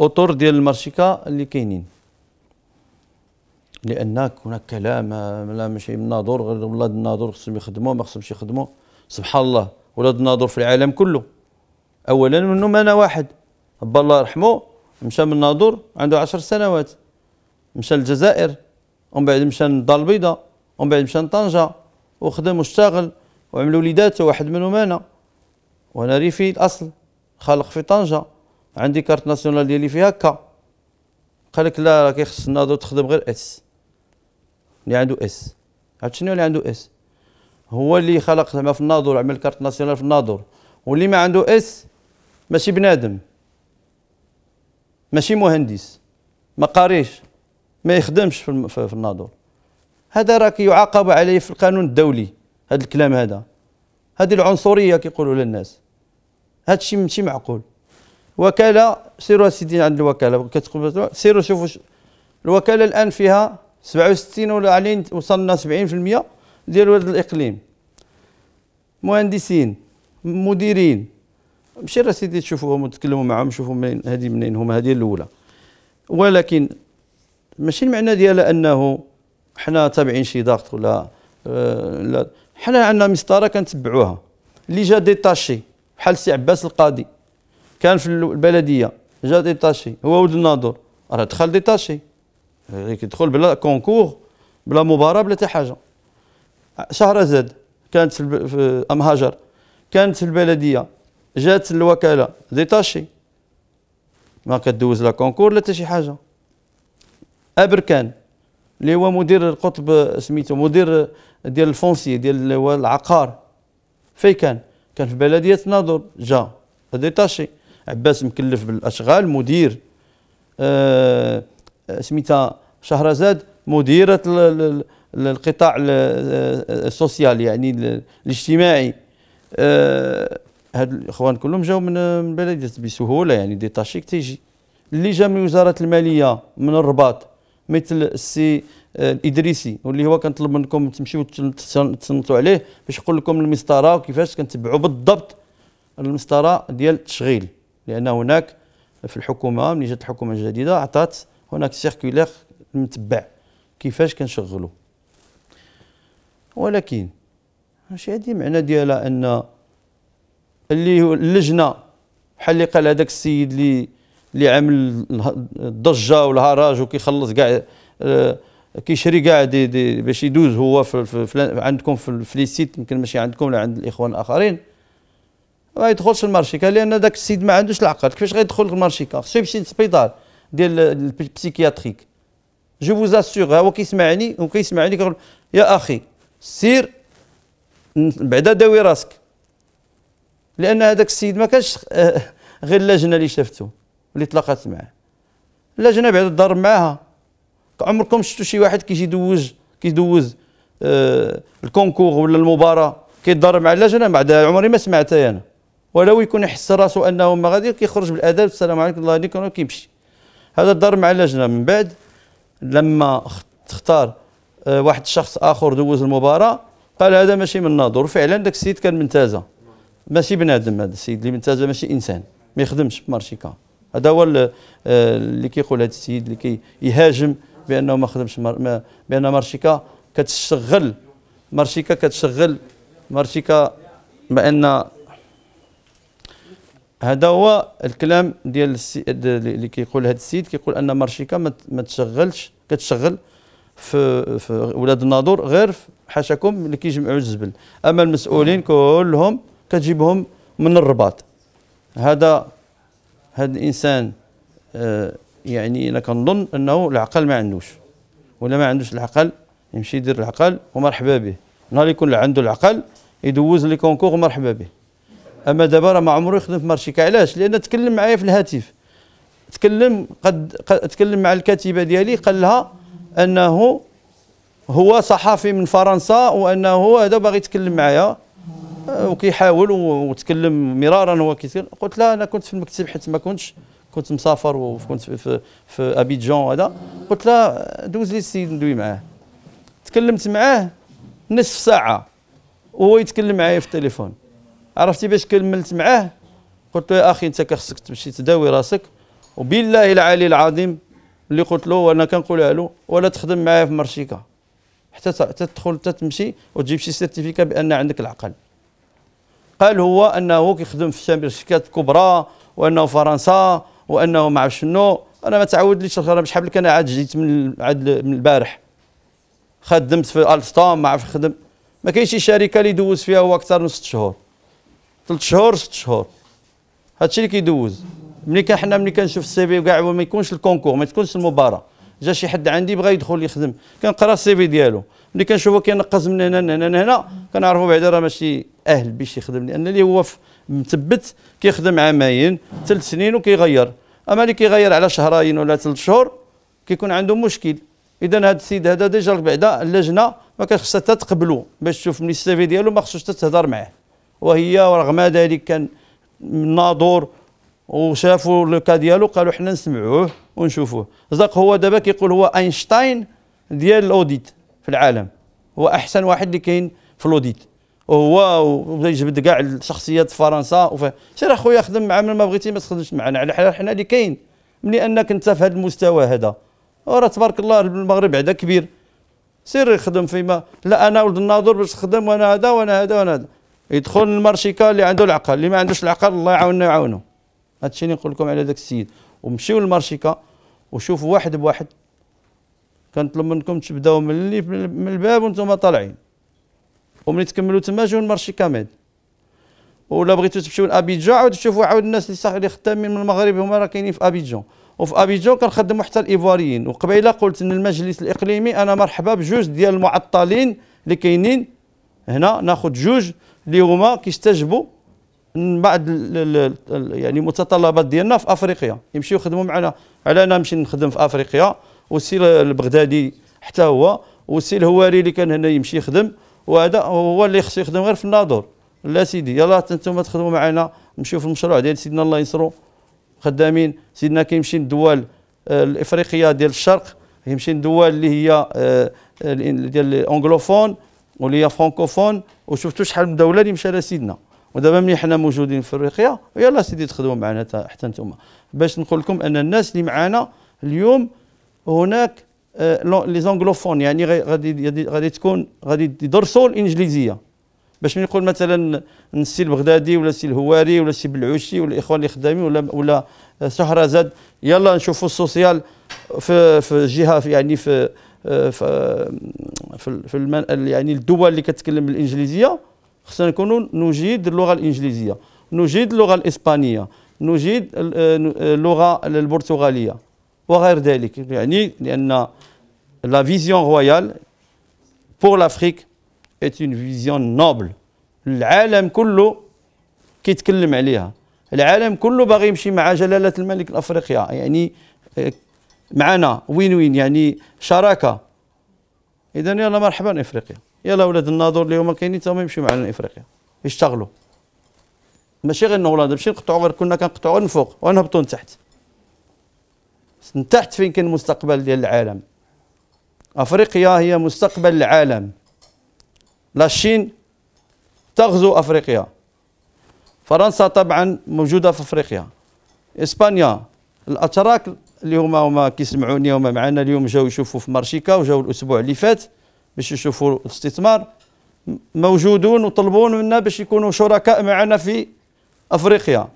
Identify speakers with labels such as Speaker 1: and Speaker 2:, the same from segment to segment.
Speaker 1: اطر ديال المارشيكا اللي كاينين لان هناك كلام لا ماشي الناظور غير ولاد الناظور خصهم يخدموا ما خصهمش يخدموا سبحان الله ولاد الناظور في العالم كله اولا منهم انا واحد با الله يرحمه مشى من الناظور عنده عشر سنوات مشى للجزائر ومن بعد مشى للدار البيضاء ومن بعد مشى لطنجه وخدم واشتغل وعمل وليداته واحد منهم انا وانا ريفي الاصل خالق في طنجه عندي كارت ناسيونال ديالي فيها كا قال لك لا راه كيخص الناظر تخدم غير اس اللي عنده اس عرفت شنو اللي عنده اس هو اللي خلق زعما في الناظور عمل كارت ناسيونال في الناظور واللي ما عنده اس ماشي بنادم ماشي مهندس ما قاريش ما يخدمش في, في الناظور هذا راه كيعاقب عليه في القانون الدولي هذا الكلام هذا هذه العنصريه كيقولوا للناس هذا الشيء ماشي معقول وكاله سيروا سيدي عند الوكاله كتقول سيروا شوفوا الوكاله الان فيها 67 ولا علين وصلنا 70% ديال ولاد الاقليم مهندسين مديرين مشي راه سيدي تشوفوهم وتتكلموا معاهم شوفوا منين هذه منين هما هذه الاولى ولكن ماشي المعنى ديال انه حنا تابعين شي ضغط ولا آه، لا حنا عندنا مسطره كنتبعوها اللي جا ديتاشي بحال سي عباس القاضي كان في البلديه جا ديتاشي هو ولد الناظور راه دخل ديتاشي يدخل يعني بلا كونكور بلا مباراه بلا حتى حاجه شهرزاد كانت في, الب... في ام هاجر كانت في البلديه جات الوكاله ديتاشي ما كدوز لا كونكور لا حتى شي حاجه ابركان اللي هو مدير القطب سميتو مدير ديال الفونسي ديال اللي هو العقار فين كان كان في بلديه ناظور جا ديتاشي عباس مكلف بالاشغال مدير آه سميتها شهرزاد مديره القطاع آه، السوسيال يعني الاجتماعي آه هاد الاخوان كلهم جاو من بلديه بسهوله يعني ديتاشيك تيجي اللي جا من وزاره الماليه من الرباط مثل السي آه، الادريسي واللي هو كنطلب منكم تمشيو تصنتوا عليه باش يقول لكم المسطره وكيفاش كنتبعوا بالضبط المسطره ديال التشغيل لان هناك في الحكومه ملي جات الحكومه الجديده عطات هناك سيركولير المتبع كيفاش كنشغلو ولكن ماشي هادي معنى ديالها ان اللي اللجنه بحال اللي قال هذاك السيد اللي اللي عامل الضجه والهراج وكيخلص كاع آه، كيشري كاع دي, دي باش يدوز هو في, في, عندكم في, في لي سيت يمكن ماشي عندكم لا عند الاخوان الاخرين ما يدخلش المارشيكا لان ذاك السيد ما عندوش العقل كيفاش غيدخل المارشيكا خصو يمشي للسبيطار ديال البسيكياتريك جو فوز اسيغ هو كيسمعني وكيسمعني كيقول يا اخي سير بعدا داوي راسك لان هذاك السيد ما كانش آه، غير اللجنه اللي شافته اللي تلاقات معاه اللجنه بعدا ضرب معاها عمركم شفتوا شي واحد كيجي يدوز كيدوز آه، الكونكور ولا المباراه كيضرب مع اللجنه بعد عمري ما سمعتها انا ولو يكون يحس راسو انه ما غادي كيخرج بالاداب السلام عليكم الله عليكم وكيمشي هذا دار مع اللجنه من بعد لما تختار آه، واحد الشخص اخر دوز المباراه قال هذا ماشي من ناظور فعلا ذاك السيد كان منتازه ماشي بنادم هذا السيد اللي منتازه ماشي انسان ما يخدمش بمارشيكا هذا هو آه، اللي كيقول هذا السيد اللي كيهاجم بانه ما خدمش مار بان مارشيكا كتشغل مارشيكا كتشغل مارشيكا بان هذا هو الكلام ديال السي... اللي كيقول هذا السيد كيقول ان مارشيكا ما تشغلش كتشغل في, في ولاد الناظور غير حاشاكم اللي كيجمعوا الزبل اما المسؤولين كلهم كتجيبهم من الرباط هذا هذا الانسان آه يعني انا كنظن انه العقل ما عندوش ولا ما عندوش العقل يمشي يدير العقل ومرحبا به نهار يكون عنده العقل يدوز لي كونكور مرحبا به اما دابا راه ما عمره يخدم في مارشيكا علاش لان تكلم معايا في الهاتف تكلم قد, قد تكلم مع الكاتبه ديالي قال لها انه هو صحفي من فرنسا وانه هو هذا باغي يتكلم معايا أه، وكيحاول وتكلم مرارا هو كيتكلم قلت لها انا كنت في المكتب حيت ما كنتش كنت مسافر وكنت في في, في ابيجان هذا قلت لها دوز لي السيد ندوي معاه تكلمت معاه نصف ساعه وهو يتكلم معايا في التليفون عرفتي باش كملت معاه قلت له يا اخي انت كخصك تمشي تداوي راسك وبالله العلي العظيم اللي قلت له وانا كنقولها له ولا تخدم معايا في مرشيكا حتى تدخل حتى تمشي وتجيب شي سيرتيفيكا بان عندك العقل قال هو انه كيخدم في شركات كبرى وانه فرنسا وانه ما شنو انا ما تعاودليش انا شحال انا عاد جيت من عاد من البارح خدمت في الستام ما عرف خدم ما كاينش شي شركه اللي دوز فيها هو اكثر من ست شهور ثلاث شهور ست شهور هادشي اللي كيدوز ملي حنا ملي كنشوف السي في وكاع ما يكونش الكونكور ما تكونش المباراه جا شي حد عندي بغى يدخل يخدم كنقرا السي في ديالو ملي كنشوفو كينقز من هنا هنا هنا كنعرفو بعدا راه ماشي اهل باش يخدم لان اللي هو مثبت كيخدم عامين ثلاث سنين وكيغير اما اللي كيغير على شهرين ولا ثلاث شهور كيكون عنده مشكل اذا هذا السيد هذا ديجا بعدا اللجنه ما كتخصها تقبلو باش تشوف من السي في ديالو ما خصوش تهضر معاه وهي ورغم ذلك كان ناظور وشافوا لو كا ديالو قالوا حنا نسمعوه ونشوفوه زق هو دابا كيقول هو اينشتاين ديال الاوديت في العالم هو احسن واحد اللي كاين في الاوديت وهو بدا يجبد كاع الشخصيات في فرنسا سير اخويا خدم مع من ما بغيتي ما تخدمش معنا على حال حنا اللي كاين ملي انك انت في هذا المستوى هذا وراه تبارك الله المغرب بعدا كبير سير خدم فيما لا انا ولد الناظور باش نخدم وانا هذا وانا هذا وانا هذا يدخل المارشيكا اللي عنده العقل اللي ما عندوش العقل الله يعاوننا ويعاونو هادشي اللي نقول لكم على داك السيد ومشيو للمارشيكا وشوفوا واحد بواحد كنطلب منكم تبداو من اللي من الباب وانتم طالعين وملي تكملوا تما جيو المارشيكا ماد ولا بغيتو تمشيو لابيجان عاود تشوفوا عاود الناس اللي خدامين من المغرب هما راه كاينين في ابيجان وفي ابيجان كنخدموا حتى الايفواريين وقبيله قلت ان المجلس الاقليمي انا مرحبا بجوج ديال المعطلين اللي كاينين هنا ناخذ جوج اللي هما كيستجبوا من بعض يعني المتطلبات ديالنا في افريقيا يمشيو يخدموا معنا على انا نمشي نخدم في افريقيا والسي البغدادي حتى هو والسي الهواري اللي كان هنا يمشي يخدم وهذا هو اللي خصو يخدم غير في الناظور لا سيدي يلا انتم تخدموا معنا نمشيو في المشروع ديال سيدنا الله ينصرو خدامين سيدنا كيمشي للدول آه، الافريقيه ديال الشرق يمشي للدول اللي هي آه، آه، ديال الانجلوفون واللي هي فرانكوفون وشفتوا شحال من دوله اللي مشى لها سيدنا ودابا ملي حنا موجودين في افريقيا يلا سيدي تخدموا معنا حتى انتم باش نقول لكم ان الناس اللي معنا اليوم هناك آه لي زونغلوفون يعني غادي غادي تكون غادي يدرسوا الانجليزيه باش من نقول مثلا السي البغدادي ولا السي الهواري ولا السي بلعوشي ولا الاخوان اللي خدامين ولا ولا آه، سحرزاد يلا نشوفوا السوسيال في في جهه في يعني في آه، في, آه، في في المن... يعني الدول اللي كتكلم بالانجليزيه خصنا نكونوا نجيد اللغه الانجليزيه نجيد اللغه الاسبانيه نجيد آه، آه، اللغه البرتغاليه وغير ذلك يعني لان لا فيزيون رويال بور لافريك ات اون فيزيون نوبل العالم كله كيتكلم عليها العالم كله باغي يمشي مع جلاله الملك الافريقيا يعني آه، معنا وين وين يعني شراكه اذا يلا مرحبا افريقيا يلا ولاد الناظور اليوم كاينين تما يمشيو معنا لافريقيا يشتغلوا ماشي غير هولندا ماشي نقطعوا غير كنا كنقطعوا من فوق ونهبطوا لتحت من تحت فين كاين المستقبل ديال العالم افريقيا هي مستقبل العالم لا الصين تغزو افريقيا فرنسا طبعا موجوده في افريقيا اسبانيا الاتراك اللي هما هما كيسمعوني هما معنا اليوم جاو يشوفوا في مارشيكا وجاو الاسبوع اللي فات باش يشوفوا الاستثمار موجودون وطلبون منا باش يكونوا شركاء معنا في افريقيا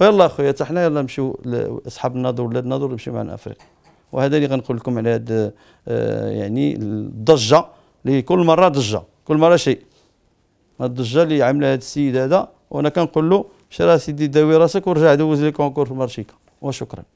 Speaker 1: يلا خويا حتى حنا يلا نمشيو اصحاب الناظور ولاد الناظور نمشيو معنا افريقيا وهذا اللي غنقول لكم على هذا آه، يعني الضجه اللي كل مره ضجه كل مره شيء الضجه اللي عامله هذا السيد هذا وانا كنقول له شرا سيدي داوي راسك ورجع دوز لي كونكور في مارشيكا وشكرا